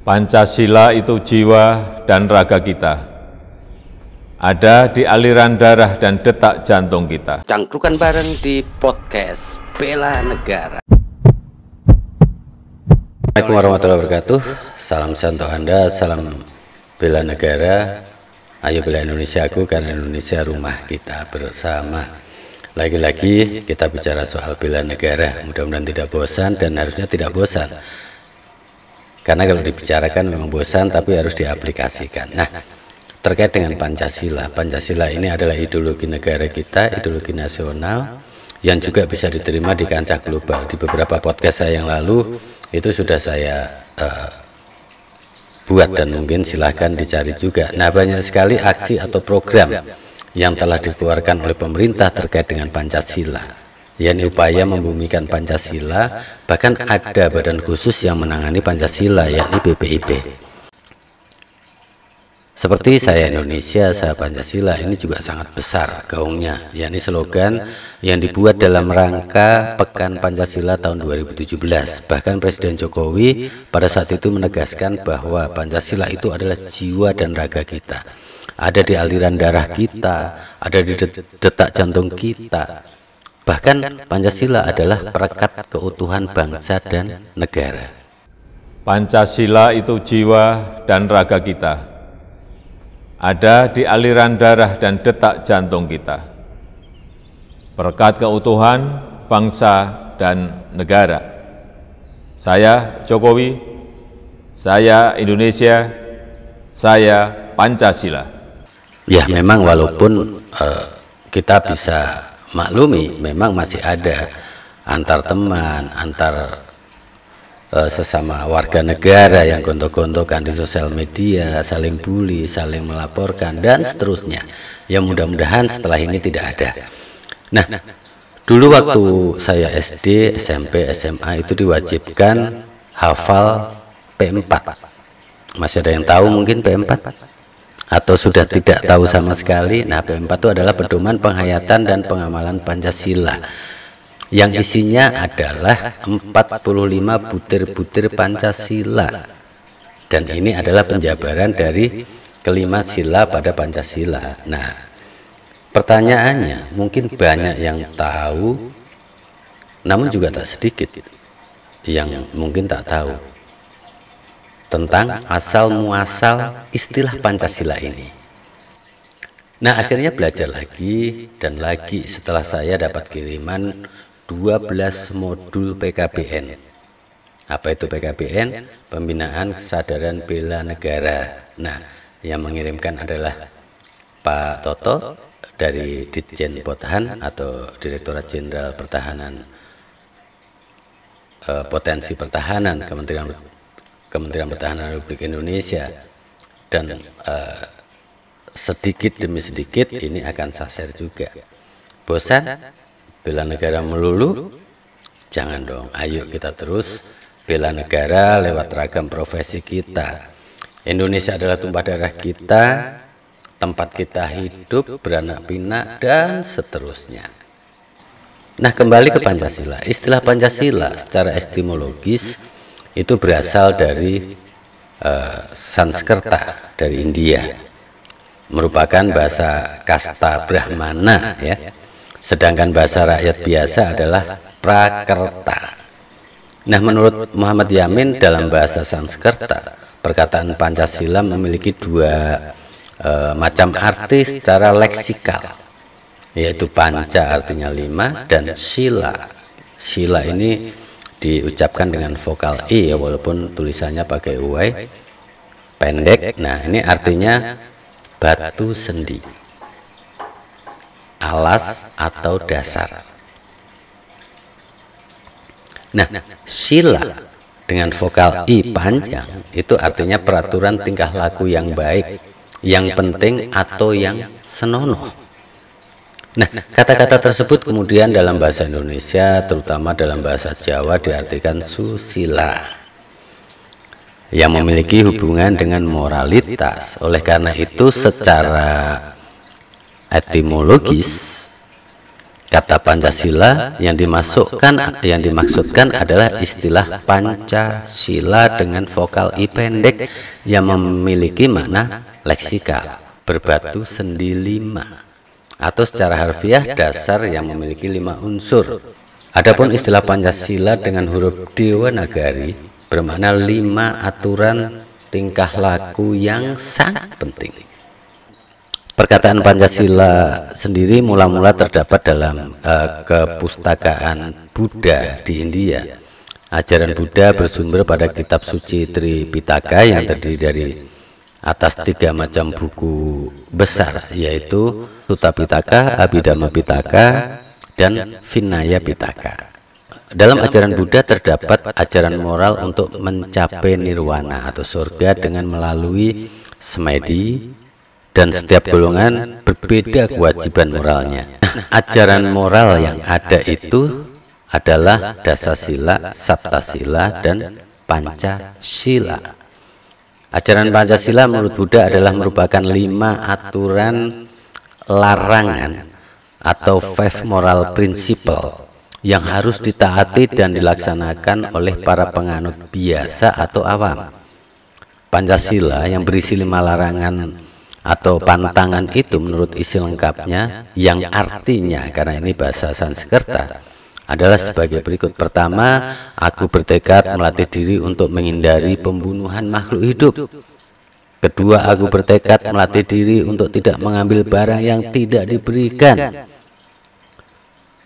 Pancasila itu jiwa dan raga kita. Ada di aliran darah dan detak jantung kita. Cangkrukan bareng di podcast Bela Negara. Assalamualaikum warahmatullahi wabarakatuh. Salam Santo Anda, salam bela negara. Ayo bela Indonesia aku karena Indonesia rumah kita bersama. Lagi-lagi kita bicara soal bela negara. Mudah-mudahan tidak bosan dan harusnya tidak bosan karena kalau dibicarakan memang bosan tapi harus diaplikasikan. Nah, terkait dengan Pancasila. Pancasila ini adalah ideologi negara kita, ideologi nasional yang juga bisa diterima di kancah global. Di beberapa podcast saya yang lalu itu sudah saya uh, buat dan mungkin silahkan dicari juga. Nah, banyak sekali aksi atau program yang telah dikeluarkan oleh pemerintah terkait dengan Pancasila yakni upaya membumikan Pancasila, bahkan ada badan khusus yang menangani Pancasila, yakni BPIP. Seperti saya Indonesia, saya Pancasila ini juga sangat besar gaungnya, yakni slogan yang dibuat dalam rangka Pekan Pancasila tahun 2017. Bahkan Presiden Jokowi pada saat itu menegaskan bahwa Pancasila itu adalah jiwa dan raga kita. Ada di aliran darah kita, ada di detak jantung kita, Bahkan Pancasila adalah perekat keutuhan bangsa dan negara. Pancasila itu jiwa dan raga kita. Ada di aliran darah dan detak jantung kita. perekat keutuhan bangsa dan negara. Saya Jokowi, saya Indonesia, saya Pancasila. Ya, memang walaupun uh, kita bisa maklumi memang masih ada antar teman, antar uh, sesama warga negara yang gontok-gontokan di sosial media, saling bully, saling melaporkan dan seterusnya. Ya mudah-mudahan setelah ini tidak ada. Nah, dulu waktu saya SD, SMP, SMA itu diwajibkan hafal P4. Masih ada yang tahu mungkin P4? atau sudah tidak tahu sama sekali. Nah, P.M. 4 itu adalah pedoman penghayatan dan pengamalan Pancasila yang isinya adalah 45 butir-butir Pancasila. Dan ini adalah penjabaran dari kelima sila pada Pancasila. Nah, pertanyaannya mungkin banyak yang tahu namun juga tak sedikit yang mungkin tak tahu tentang asal muasal istilah Pancasila ini. Nah, akhirnya belajar lagi dan lagi setelah saya dapat kiriman 12 modul PKBN. Apa itu PKBN? Pembinaan Kesadaran Bela Negara. Nah, yang mengirimkan adalah Pak Toto dari Ditjen Pothan atau Direktorat Jenderal Pertahanan eh, potensi pertahanan Kementerian Kementerian Pertahanan Republik Indonesia dan eh, sedikit demi sedikit ini akan saser juga. Bosan? Bela negara melulu? Jangan dong, ayo kita terus bela negara lewat ragam profesi kita. Indonesia adalah tumpah darah kita, tempat kita hidup, beranak pinak, dan seterusnya. Nah, kembali ke Pancasila. Istilah Pancasila secara etimologis itu berasal dari uh, Sanskerta dari India merupakan bahasa kasta Brahmana ya sedangkan bahasa rakyat biasa adalah Prakerta nah menurut Muhammad Yamin dalam bahasa Sanskerta perkataan Pancasila memiliki dua uh, macam arti secara leksikal yaitu panca artinya lima dan sila sila ini diucapkan dengan vokal i e, ya walaupun tulisannya pakai uai pendek. Nah, ini artinya batu sendi. Alas atau dasar. Nah, sila dengan vokal i panjang itu artinya peraturan tingkah laku yang baik, yang penting atau yang senonoh. Nah, kata-kata tersebut kemudian dalam bahasa Indonesia, terutama dalam bahasa Jawa diartikan susila yang memiliki hubungan dengan moralitas. Oleh karena itu secara etimologis kata Pancasila yang dimasukkan yang dimaksudkan adalah istilah Pancasila dengan vokal i pendek yang memiliki makna leksikal berbatu sendi lima atau secara harfiah dasar yang memiliki lima unsur. Adapun istilah Pancasila dengan huruf Dewa Nagari bermakna lima aturan tingkah laku yang sangat penting. Perkataan Pancasila sendiri mula-mula terdapat dalam uh, kepustakaan Buddha di India. Ajaran Buddha bersumber pada kitab suci Tripitaka yang terdiri dari atas tiga macam buku besar yaitu Sutta Pitaka, Abhidhamma Pitaka, dan Vinaya Pitaka. Dalam ajaran Buddha terdapat ajaran moral untuk mencapai nirwana atau surga dengan melalui semedi dan setiap golongan berbeda kewajiban moralnya. Nah, ajaran moral yang ada itu adalah dasasila, sila, dan panca sila. Ajaran Pancasila menurut Buddha adalah merupakan lima aturan larangan atau five moral principle yang harus ditaati dan dilaksanakan oleh para penganut biasa atau awam. Pancasila yang berisi lima larangan atau pantangan itu menurut isi lengkapnya yang artinya karena ini bahasa Sanskerta adalah sebagai berikut. Pertama, aku bertekad melatih diri untuk menghindari pembunuhan makhluk hidup. Kedua, aku bertekad melatih diri untuk tidak mengambil barang yang tidak diberikan.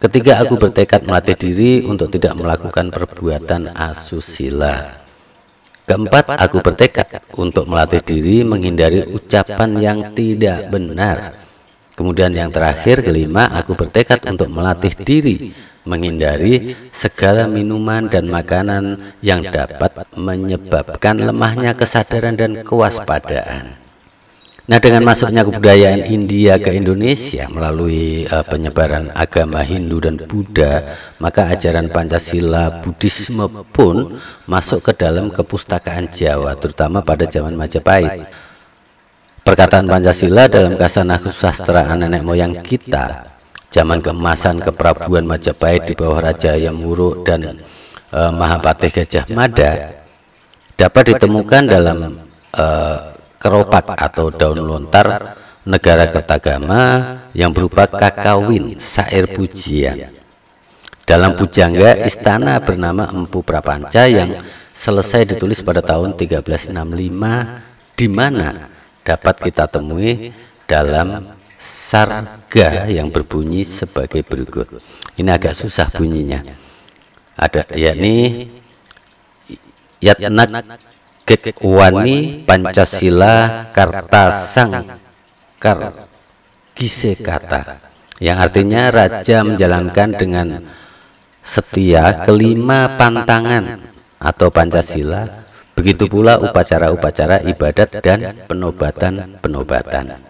Ketiga, aku bertekad melatih diri untuk tidak melakukan perbuatan asusila. Keempat, aku bertekad untuk melatih diri menghindari ucapan yang tidak benar. Kemudian yang terakhir, kelima, aku bertekad untuk melatih diri menghindari segala minuman dan makanan yang dapat menyebabkan lemahnya kesadaran dan kewaspadaan. Nah, dengan masuknya kebudayaan India ke Indonesia melalui uh, penyebaran agama Hindu dan Buddha, maka ajaran Pancasila Buddhisme pun masuk ke dalam kepustakaan Jawa, terutama pada zaman Majapahit. Perkataan Pancasila dalam kasanah kesusastraan nenek moyang kita zaman keemasan keprabuan Majapahit di bawah Raja Yamuru dan e, eh, Mahapatih Gajah Mada dapat ditemukan dalam e, keropak atau daun lontar negara Kertagama yang berupa kakawin sair pujian. Dalam pujangga istana bernama Empu Prapanca yang selesai ditulis pada tahun 1365 di mana dapat kita temui dalam sarga yang berbunyi sebagai berikut. Ini agak susah bunyinya. Ada yakni yatna kekwani Pancasila karta sang kar gise kata yang artinya raja menjalankan dengan setia kelima pantangan atau Pancasila begitu pula upacara-upacara ibadat dan penobatan-penobatan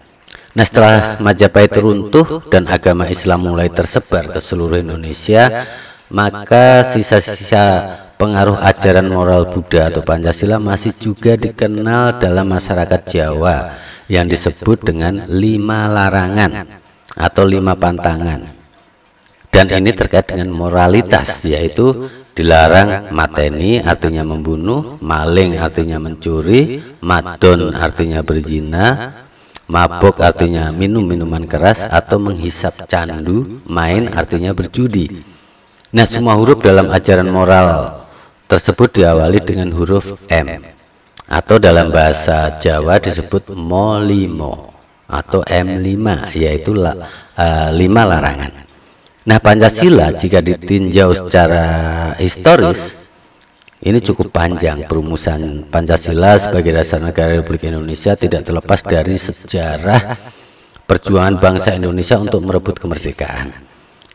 Nah setelah Majapahit runtuh dan agama Islam mulai tersebar ke seluruh Indonesia, maka sisa-sisa pengaruh ajaran moral Buddha atau Pancasila masih juga dikenal dalam masyarakat Jawa yang disebut dengan lima larangan atau lima pantangan. Dan ini terkait dengan moralitas yaitu dilarang mateni artinya membunuh, maling artinya mencuri, madon artinya berzina, Mabok artinya minum minuman keras atau menghisap candu, main artinya berjudi. Nah, semua huruf dalam ajaran moral tersebut diawali dengan huruf M atau dalam bahasa Jawa disebut molimo atau M5 yaitu la, uh, lima larangan. Nah, Pancasila jika ditinjau secara historis ini cukup panjang perumusan Pancasila sebagai dasar negara Republik Indonesia tidak terlepas dari sejarah perjuangan bangsa Indonesia untuk merebut kemerdekaan.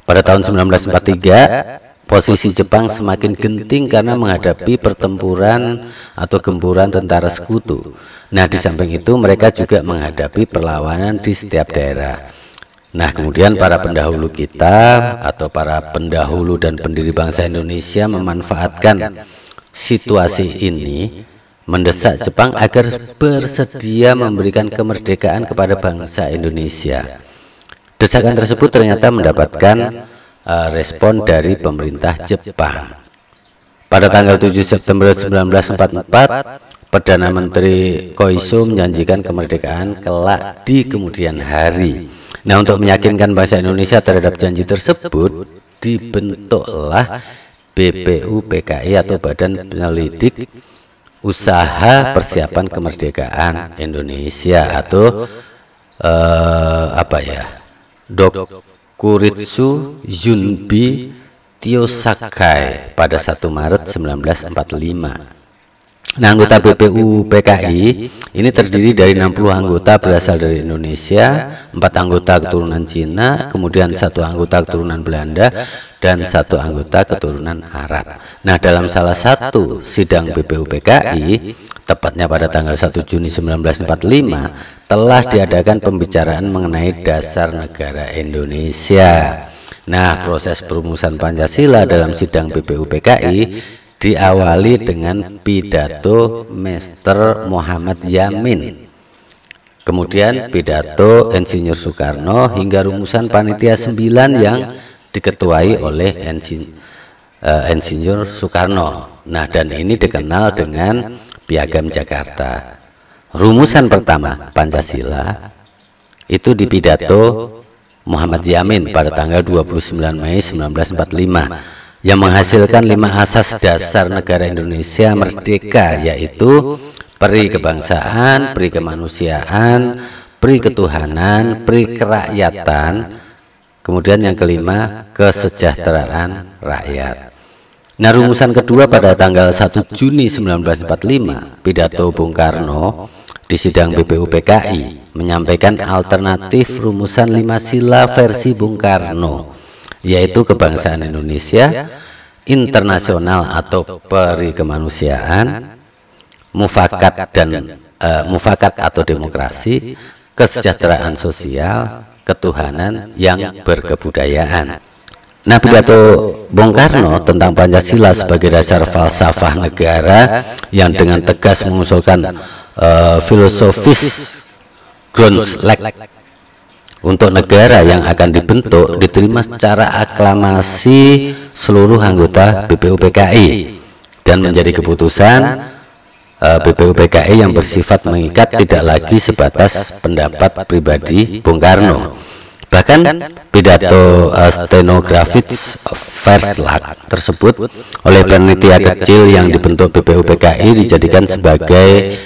Pada tahun 1943, posisi Jepang semakin genting karena menghadapi pertempuran atau gempuran tentara sekutu. Nah, di samping itu mereka juga menghadapi perlawanan di setiap daerah. Nah, kemudian para pendahulu kita atau para pendahulu dan pendiri bangsa Indonesia memanfaatkan Situasi ini mendesak Jepang agar bersedia memberikan kemerdekaan kepada bangsa Indonesia. Desakan tersebut ternyata mendapatkan uh, respon dari pemerintah Jepang. Pada tanggal 7 September 1944, Perdana Menteri Koizu menjanjikan kemerdekaan kelak di kemudian hari. Nah, untuk meyakinkan bangsa Indonesia terhadap janji tersebut, dibentuklah BPU PKI atau Badan Penyelidik Usaha Persiapan Kemerdekaan Indonesia atau eh, apa ya Dokuritsu Junbi Tiosakai pada 1 Maret 1945 Nah, anggota BPU PKI ini terdiri dari 60 anggota berasal dari Indonesia, empat anggota keturunan Cina, kemudian satu anggota keturunan Belanda, dan satu anggota keturunan Arab. Nah, nah dalam salah satu sidang BPUPKI, tepatnya pada tanggal 1 Juni 1945, telah diadakan pembicaraan mengenai dasar negara Indonesia. Nah, nah, proses perumusan Pancasila dalam sidang BPUPKI diawali dengan pidato Mr. Muhammad Yamin Kemudian pidato Insinyur Soekarno hingga rumusan panitia 9 yang diketuai oleh Insinyur, eh, uh, Soekarno. Nah, dan ini dikenal dengan Piagam Jakarta. Rumusan pertama Pancasila itu di pidato Muhammad Yamin pada tanggal 29 Mei 1945 yang menghasilkan lima asas dasar negara Indonesia merdeka yaitu peri kebangsaan, peri kemanusiaan, peri ketuhanan, peri kerakyatan, Kemudian yang kelima, kesejahteraan rakyat. Nah rumusan kedua pada tanggal 1 Juni 1945, pidato Bung Karno di sidang BPUPKI menyampaikan alternatif rumusan lima sila versi Bung Karno, yaitu kebangsaan Indonesia, internasional atau peri kemanusiaan, mufakat dan uh, mufakat atau demokrasi, kesejahteraan sosial, ketuhanan yang berkebudayaan. Nah, pidato Bung Karno tentang Pancasila sebagai dasar falsafah negara yang dengan tegas mengusulkan uh, filosofis Grundslag untuk negara yang akan dibentuk diterima secara aklamasi seluruh anggota BPUPKI dan menjadi keputusan BPUPKI eh, yang bersifat mengikat tidak lagi sebatas pendapat pribadi Bung Karno bahkan pidato uh, stenografis Verslag tersebut oleh penelitian kecil yang dibentuk BPUPKI dijadikan sebagai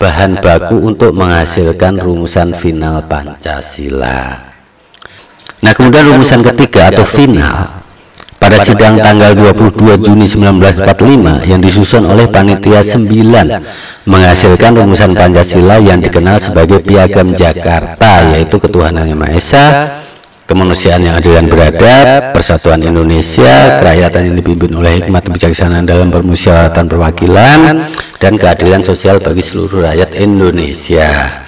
bahan baku untuk menghasilkan rumusan final Pancasila nah kemudian rumusan ketiga atau final pada sidang tanggal 22 Juni 1945 yang disusun oleh Panitia 9 menghasilkan rumusan Pancasila yang dikenal sebagai Piagam Jakarta yaitu Ketuhanan Yang Maha Esa, kemanusiaan yang adil dan beradab, persatuan Indonesia, kerakyatan yang dipimpin oleh hikmat kebijaksanaan dalam permusyawaratan perwakilan, dan keadilan sosial bagi seluruh rakyat Indonesia.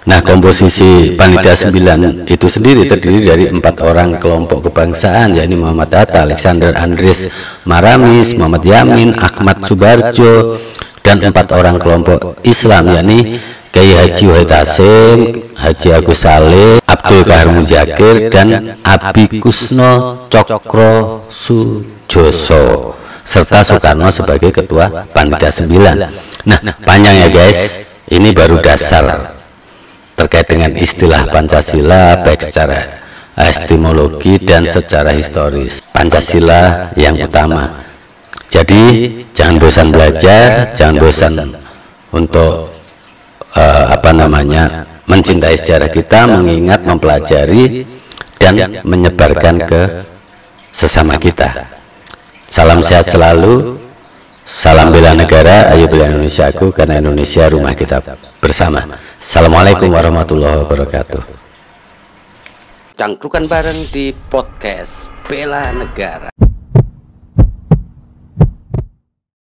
Nah, nah komposisi panitia 9 itu sendiri terdiri dari empat orang kelompok kebangsaan yakni Muhammad Atta, Alexander Andres Maramis, Muhammad Yamin, Ahmad Subarjo dan empat orang kelompok Islam yakni Kiai Haji Wahid Hasim, Haji Agus Saleh, Abdul Kahar Muzakir dan Abi Kusno Cokro Sujoso serta Soekarno sebagai ketua panitia 9. Nah, nah, panjang ya, ya guys. Ini baru dasar terkait dengan istilah Pancasila baik secara etimologi dan secara historis Pancasila yang utama jadi jangan bosan belajar jangan bosan untuk uh, apa namanya mencintai sejarah kita mengingat mempelajari dan menyebarkan ke sesama kita salam sehat selalu salam bela negara ayo bela Indonesia aku karena Indonesia rumah kita bersama Assalamualaikum warahmatullahi wabarakatuh. Cangkrukan bareng di podcast Bela Negara.